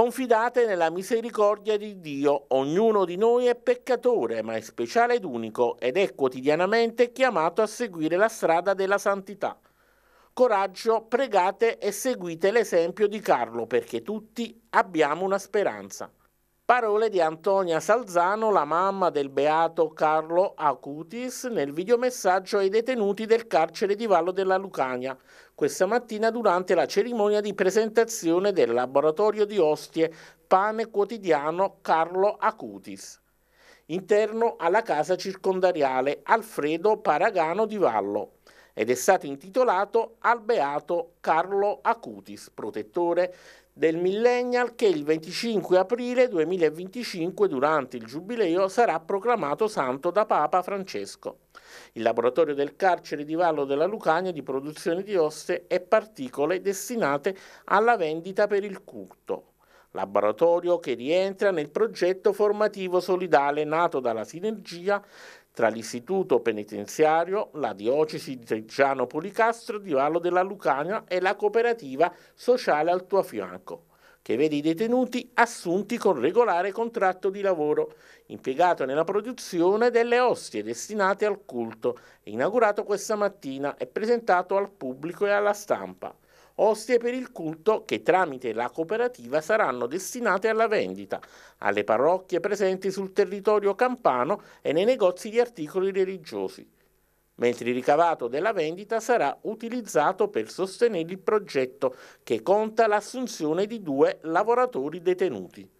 Confidate nella misericordia di Dio, ognuno di noi è peccatore, ma è speciale ed unico ed è quotidianamente chiamato a seguire la strada della santità. Coraggio, pregate e seguite l'esempio di Carlo perché tutti abbiamo una speranza. Parole di Antonia Salzano, la mamma del beato Carlo Acutis, nel videomessaggio ai detenuti del carcere di Vallo della Lucania, questa mattina durante la cerimonia di presentazione del laboratorio di ostie Pane Quotidiano Carlo Acutis, interno alla casa circondariale Alfredo Paragano di Vallo ed è stato intitolato al beato Carlo Acutis, protettore del millennial che il 25 aprile 2025 durante il giubileo sarà proclamato santo da Papa Francesco. Il laboratorio del carcere di Vallo della Lucania di produzione di oste e particole destinate alla vendita per il culto, laboratorio che rientra nel progetto formativo solidale nato dalla sinergia tra l'istituto penitenziario, la diocesi di Reggiano Policastro di Vallo della Lucania e la cooperativa sociale al tuo fianco che vede i detenuti assunti con regolare contratto di lavoro, impiegato nella produzione delle ostie destinate al culto, inaugurato questa mattina e presentato al pubblico e alla stampa ostie per il culto che tramite la cooperativa saranno destinate alla vendita alle parrocchie presenti sul territorio campano e nei negozi di articoli religiosi, mentre il ricavato della vendita sarà utilizzato per sostenere il progetto che conta l'assunzione di due lavoratori detenuti.